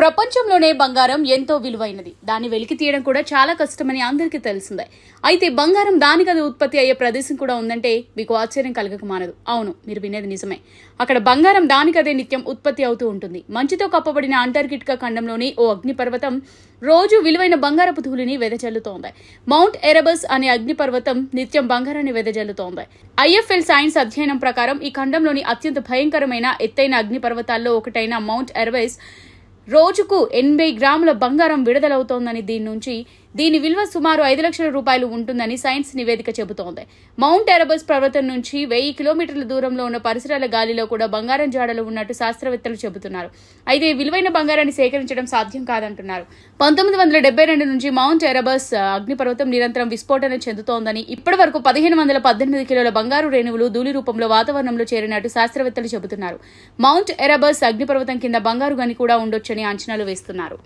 ప్రపంచంలోనే బంగారం ఎంతో విలువైనది దాన్ని వెలికి తీయడం కూడా చాలా కష్టమని అందరికీ తెలిసిందే అయితే బంగారం దానికది ఉత్పత్తి అయ్యే ప్రదేశం కూడా ఉందంటే మీకు ఆశ్చర్యం కలగక మానదు అవును మీరు వినేది నిజమే అక్కడ బంగారం దానికదే నిత్యం ఉత్పత్తి అవుతూ ఉంటుంది మంచుతో కప్పబడిన అంటార్కిటికా ఖండంలోని ఓ అగ్నిపర్వతం రోజు విలువైన బంగారపు ధూళిని వెదజల్లుతోంది మౌంట్ ఎరబస్ అనే అగ్నిపర్వతం నిత్యం బంగారాన్ని వెదజల్లుతోంది ఐఎఫ్ఎల్ సైన్స్ అధ్యయనం ప్రకారం ఈ ఖండంలోని అత్యంత భయంకరమైన ఎత్తైన అగ్నిపర్వతాల్లో ఒకటైన మౌంట్ ఎరబస్ రోజుకు ఎనభై గ్రాముల బంగారం విడుదలవుతోందని దీని నుంచి దీని విలువ సుమారు ఐదు లక్షల రూపాయలు ఉంటుందని సైన్స్ నివేదిక చెబుతోంది మౌంట్ ఎరబస్ పర్వతం నుంచి వెయ్యి కిలోమీటర్ల దూరంలో ఉన్న పరిసరాల గాలిలో కూడా బంగారం జాడలు ఉన్నట్టు శాస్త్రవేత్తలు చెబుతున్నారు అయితే విలువైన బంగారాన్ని సేకరించడం సాధ్యం కాదంటున్నారు పంతొమ్మిది వందల డెబ్బై రెండు నుంచి మౌంట్ ఎరబస్ అగ్నిపర్వతం నిరంతరం విస్ఫోటన చెందుతోందని ఇప్పటి వరకు పదిహేను వందల పద్దెనిమిది కిలోల బంగారు రేణువులు ధూళి రూపంలో వాతావరణంలో చేరినట్టు శాస్త్రవేత్తలు చెబుతున్నారు మౌంట్ ఎరబస్ అగ్నిపర్వతం కింద బంగారు గని కూడా ఉండొచ్చని అంచనాలు వేస్తున్నారు